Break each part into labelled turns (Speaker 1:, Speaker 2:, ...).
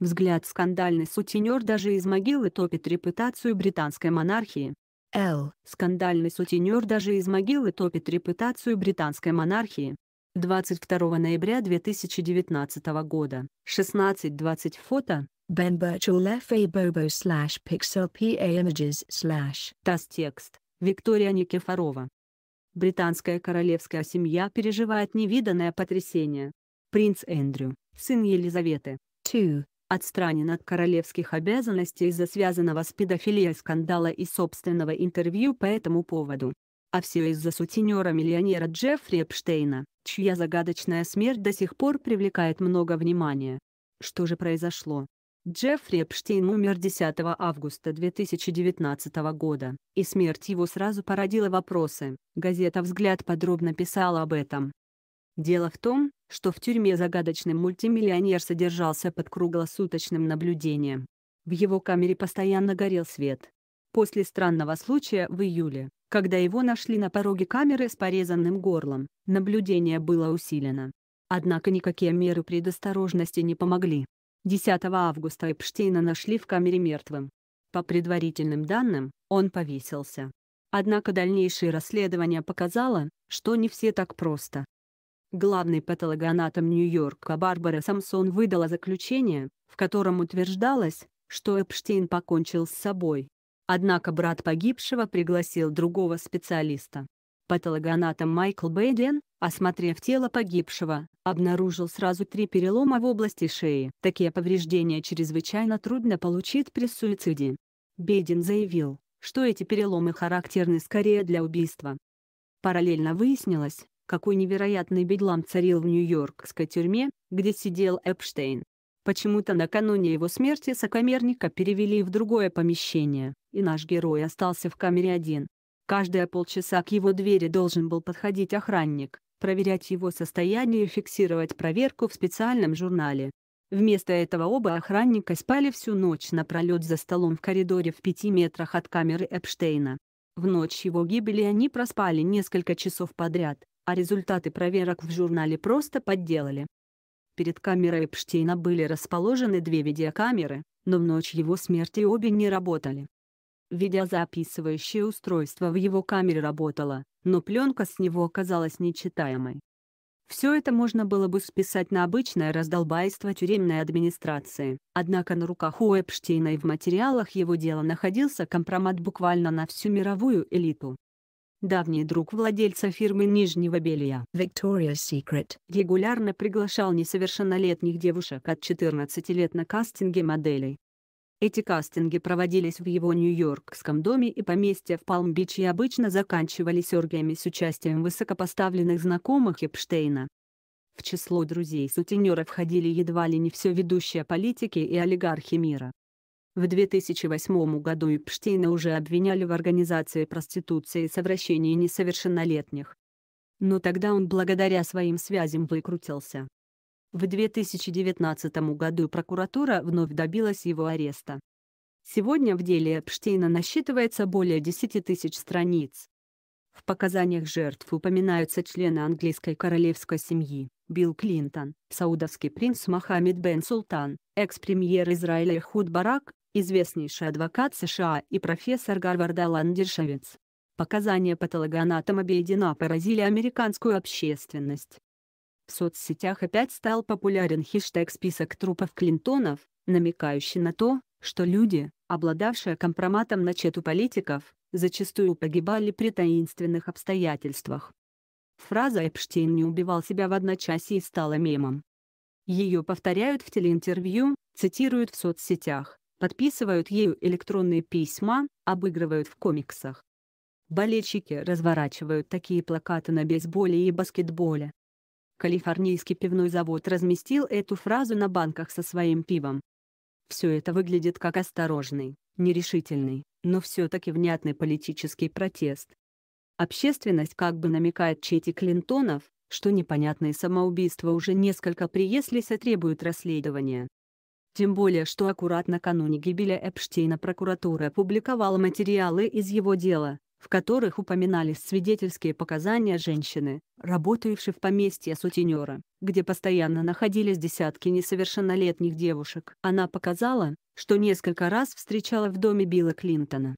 Speaker 1: Взгляд скандальный сутенер даже из могилы топит репутацию британской монархии. Л. Скандальный сутенер даже из могилы топит репутацию британской монархии. 22 ноября 2019 года, 16.20 фото, Ben Birchall F.A. Bobo slash Pixel PA Images slash текст Виктория Никифорова. Британская королевская семья переживает невиданное потрясение. Принц Эндрю, сын Елизаветы. 2 отстранен от королевских обязанностей из-за связанного с педофилией скандала и собственного интервью по этому поводу. А все из-за сутенера-миллионера Джеффри Эпштейна, чья загадочная смерть до сих пор привлекает много внимания. Что же произошло? Джеффри Эпштейн умер 10 августа 2019 года, и смерть его сразу породила вопросы, газета «Взгляд» подробно писала об этом. Дело в том, что в тюрьме загадочный мультимиллионер содержался под круглосуточным наблюдением. В его камере постоянно горел свет. После странного случая в июле, когда его нашли на пороге камеры с порезанным горлом, наблюдение было усилено. Однако никакие меры предосторожности не помогли. 10 августа Эпштейна нашли в камере мертвым. По предварительным данным, он повесился. Однако дальнейшее расследование показало, что не все так просто главный патологоанатом Нью-Йорка Барбара Самсон выдала заключение, в котором утверждалось, что Эпштейн покончил с собой. Однако брат погибшего пригласил другого специалиста. Патологоанатом Майкл Бейден, осмотрев тело погибшего, обнаружил сразу три перелома в области шеи. Такие повреждения чрезвычайно трудно получить при суициде. Бейден заявил, что эти переломы характерны скорее для убийства. Параллельно выяснилось, какой невероятный бедлам царил в Нью-Йоркской тюрьме, где сидел Эпштейн. Почему-то накануне его смерти сокамерника перевели в другое помещение, и наш герой остался в камере один. Каждые полчаса к его двери должен был подходить охранник, проверять его состояние и фиксировать проверку в специальном журнале. Вместо этого оба охранника спали всю ночь напролет за столом в коридоре в пяти метрах от камеры Эпштейна. В ночь его гибели они проспали несколько часов подряд, а результаты проверок в журнале просто подделали. Перед камерой Эпштейна были расположены две видеокамеры, но в ночь его смерти обе не работали. Видеозаписывающее устройство в его камере работало, но пленка с него оказалась нечитаемой. Все это можно было бы списать на обычное раздолбайство тюремной администрации, однако на руках у Эпштейна и в материалах его дела находился компромат буквально на всю мировую элиту давний друг владельца фирмы нижнего белья Victoria's Secret, регулярно приглашал несовершеннолетних девушек от 14 лет на кастинги моделей. Эти кастинги проводились в его нью-йоркском доме и поместье в Палм-Бич и обычно заканчивались оргиями с участием высокопоставленных знакомых Эпштейна. В число друзей сутенера входили едва ли не все ведущие политики и олигархи мира. В 2008 году Эпштейна уже обвиняли в организации проституции и совращении несовершеннолетних. Но тогда он благодаря своим связям выкрутился. В 2019 году прокуратура вновь добилась его ареста. Сегодня в деле Эпштейна насчитывается более 10 тысяч страниц. В показаниях жертв упоминаются члены английской королевской семьи, Билл Клинтон, саудовский принц Мохаммед бен Султан, экс-премьер Израиля Худ Барак, известнейший адвокат США и профессор Гарварда Ландершевиц. Показания патологоанатома Бейдина поразили американскую общественность. В соцсетях опять стал популярен хэштег «Список трупов Клинтонов», намекающий на то, что люди, обладавшие компроматом на чету политиков, зачастую погибали при таинственных обстоятельствах. Фраза «Эпштейн не убивал себя в одночасье» стала мемом. Ее повторяют в телеинтервью, цитируют в соцсетях подписывают ею электронные письма, обыгрывают в комиксах. Болельщики разворачивают такие плакаты на бейсболе и баскетболе. Калифорнийский пивной завод разместил эту фразу на банках со своим пивом. Все это выглядит как осторожный, нерешительный, но все-таки внятный политический протест. Общественность как бы намекает Чети Клинтонов, что непонятные самоубийства уже несколько приеслись и требуют расследования. Тем более что аккурат накануне гибели Эпштейна прокуратура опубликовала материалы из его дела, в которых упоминались свидетельские показания женщины, работающей в поместье сутенера, где постоянно находились десятки несовершеннолетних девушек. Она показала, что несколько раз встречала в доме Билла Клинтона.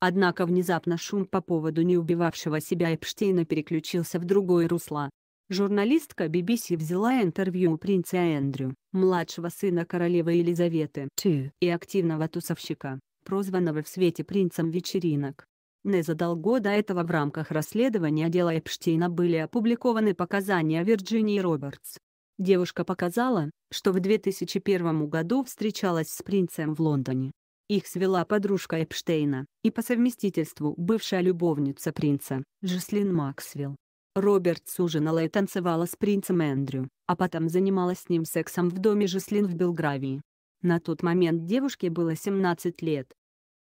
Speaker 1: Однако внезапно шум по поводу неубивавшего себя Эпштейна переключился в другое русло. Журналистка BBC взяла интервью у принца Эндрю, младшего сына королевы Елизаветы II и активного тусовщика, прозванного в свете принцем вечеринок. Не за долго до этого в рамках расследования дела Эпштейна были опубликованы показания Вирджинии Робертс. Девушка показала, что в 2001 году встречалась с принцем в Лондоне. Их свела подружка Эпштейна и по совместительству бывшая любовница принца, Джеслин Максвелл. Роберт сужинала и танцевала с принцем Эндрю, а потом занималась с ним сексом в доме Жеслин в Белгравии. На тот момент девушке было 17 лет.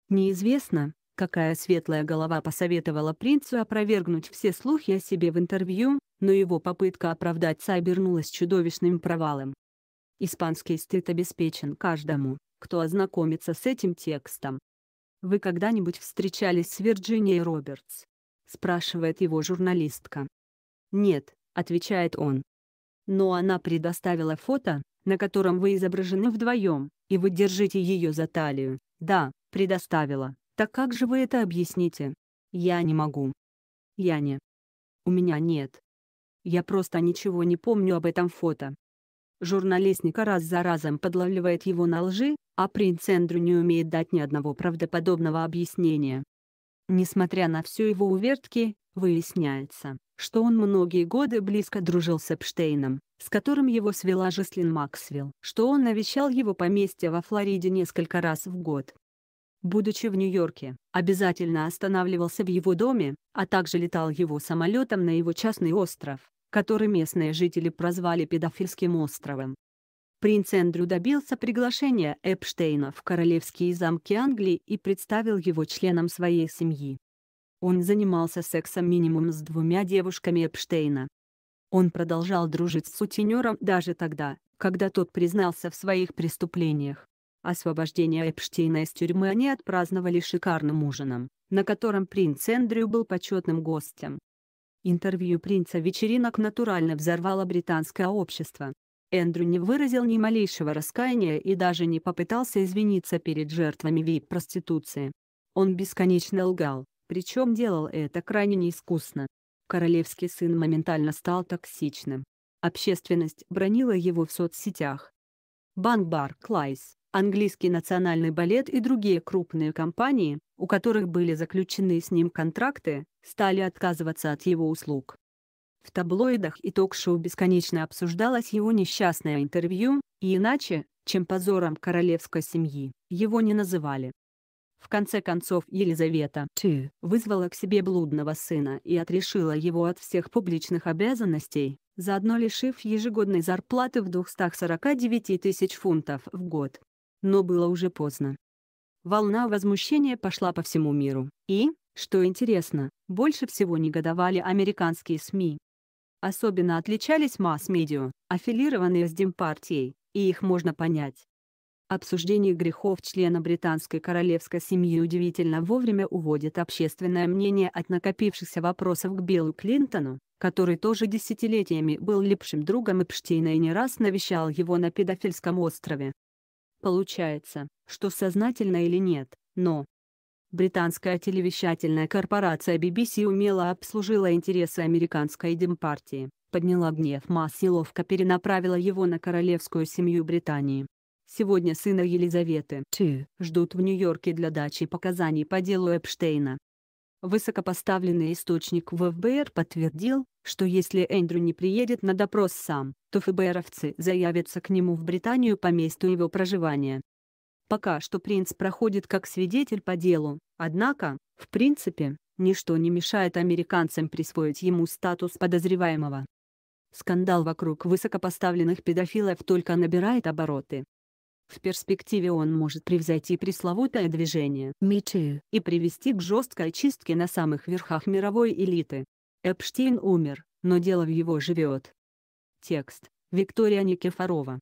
Speaker 1: Неизвестно, какая светлая голова посоветовала принцу опровергнуть все слухи о себе в интервью, но его попытка оправдаться обернулась чудовищным провалом. Испанский стыд обеспечен каждому, кто ознакомится с этим текстом. «Вы когда-нибудь встречались с Вирджинией Робертс?» – спрашивает его журналистка. «Нет», — отвечает он. «Но она предоставила фото, на котором вы изображены вдвоем, и вы держите ее за талию». «Да, предоставила. Так как же вы это объясните?» «Я не могу». «Я не». «У меня нет». «Я просто ничего не помню об этом фото». Журналистника раз за разом подлавливает его на лжи, а принц Эндрю не умеет дать ни одного правдоподобного объяснения. Несмотря на все его увертки, Выясняется, что он многие годы близко дружил с Эпштейном, с которым его свела Жаслин Максвелл, что он навещал его поместье во Флориде несколько раз в год. Будучи в Нью-Йорке, обязательно останавливался в его доме, а также летал его самолетом на его частный остров, который местные жители прозвали педофильским островом. Принц Эндрю добился приглашения Эпштейна в королевские замки Англии и представил его членам своей семьи. Он занимался сексом минимум с двумя девушками Эпштейна. Он продолжал дружить с сутенером даже тогда, когда тот признался в своих преступлениях. Освобождение Эпштейна из тюрьмы они отпраздновали шикарным ужином, на котором принц Эндрю был почетным гостем. Интервью принца вечеринок натурально взорвало британское общество. Эндрю не выразил ни малейшего раскаяния и даже не попытался извиниться перед жертвами ВИП-проституции. Он бесконечно лгал, причем делал это крайне неискусно. Королевский сын моментально стал токсичным. Общественность бронила его в соцсетях. Банк Барклайс, английский национальный балет и другие крупные компании, у которых были заключены с ним контракты, стали отказываться от его услуг. В таблоидах и ток-шоу бесконечно обсуждалось его несчастное интервью, и иначе, чем позором королевской семьи, его не называли. В конце концов Елизавета II вызвала к себе блудного сына и отрешила его от всех публичных обязанностей, заодно лишив ежегодной зарплаты в 249 тысяч фунтов в год. Но было уже поздно. Волна возмущения пошла по всему миру, и, что интересно, больше всего негодовали американские СМИ. Особенно отличались масс-медиа, аффилированные с Демпартией, и их можно понять. Обсуждение грехов члена британской королевской семьи удивительно вовремя уводит общественное мнение от накопившихся вопросов к Биллу Клинтону, который тоже десятилетиями был липшим другом Эпштейна и не раз навещал его на педофильском острове. Получается, что сознательно или нет, но... Британская телевещательная корпорация BBC умело обслужила интересы американской демпартии, подняла гнев масс и ловко перенаправила его на королевскую семью Британии. Сегодня сына Елизаветы Тю ждут в Нью-Йорке для дачи показаний по делу Эпштейна. Высокопоставленный источник в ФБР подтвердил, что если Эндрю не приедет на допрос сам, то ФБРовцы заявятся к нему в Британию по месту его проживания. Пока что принц проходит как свидетель по делу, однако, в принципе, ничто не мешает американцам присвоить ему статус подозреваемого. Скандал вокруг высокопоставленных педофилов только набирает обороты. В перспективе он может превзойти пресловутое движение Me и привести к жесткой чистке на самых верхах мировой элиты. Эпштейн умер, но дело в его живет. Текст. Виктория Никифорова